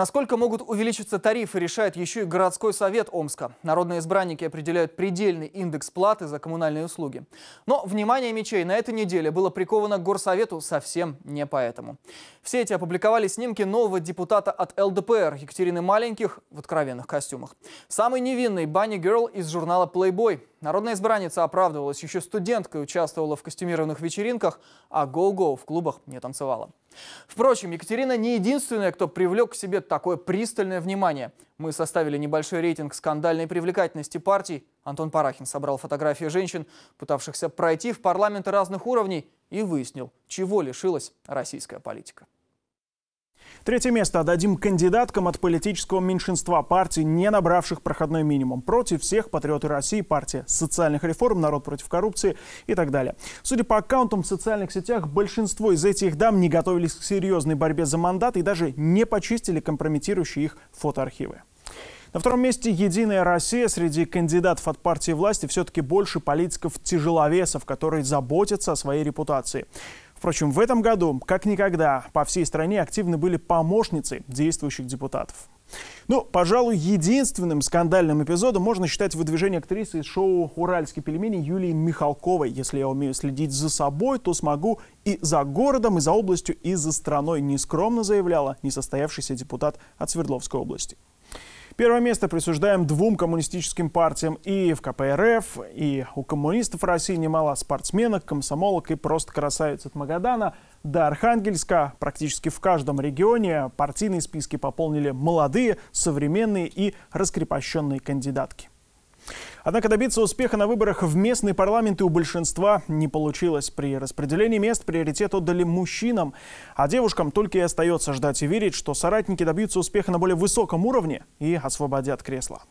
Насколько могут увеличиться тарифы, решает еще и городской совет Омска. Народные избранники определяют предельный индекс платы за коммунальные услуги. Но внимание мечей на этой неделе было приковано к горсовету совсем не поэтому. Все эти опубликовали снимки нового депутата от ЛДПР Екатерины Маленьких в откровенных костюмах. Самый невинный Банни Герл из журнала Playboy Народная избранница оправдывалась еще студенткой, участвовала в костюмированных вечеринках, а гоу-гоу в клубах не танцевала. Впрочем, Екатерина не единственная, кто привлек к себе такое пристальное внимание. Мы составили небольшой рейтинг скандальной привлекательности партий. Антон Парахин собрал фотографии женщин, пытавшихся пройти в парламенты разных уровней, и выяснил, чего лишилась российская политика. Третье место отдадим кандидаткам от политического меньшинства партий, не набравших проходной минимум. Против всех патриоты России, партия социальных реформ, народ против коррупции и так далее. Судя по аккаунтам в социальных сетях, большинство из этих дам не готовились к серьезной борьбе за мандат и даже не почистили компрометирующие их фотоархивы. На втором месте «Единая Россия». Среди кандидатов от партии власти все-таки больше политиков-тяжеловесов, которые заботятся о своей репутации. Впрочем, в этом году, как никогда, по всей стране активны были помощницы действующих депутатов. Ну, пожалуй, единственным скандальным эпизодом можно считать выдвижение актрисы из шоу «Уральские пельмени» Юлии Михалковой. Если я умею следить за собой, то смогу и за городом, и за областью, и за страной, нескромно заявляла несостоявшийся депутат от Свердловской области. Первое место присуждаем двум коммунистическим партиям и в КПРФ, и у коммунистов России немало спортсменок, комсомолок и просто красавиц от Магадана до Архангельска. Практически в каждом регионе партийные списки пополнили молодые, современные и раскрепощенные кандидатки. Однако добиться успеха на выборах в местные парламенты у большинства не получилось. При распределении мест приоритет отдали мужчинам, а девушкам только и остается ждать и верить, что соратники добьются успеха на более высоком уровне и освободят кресло.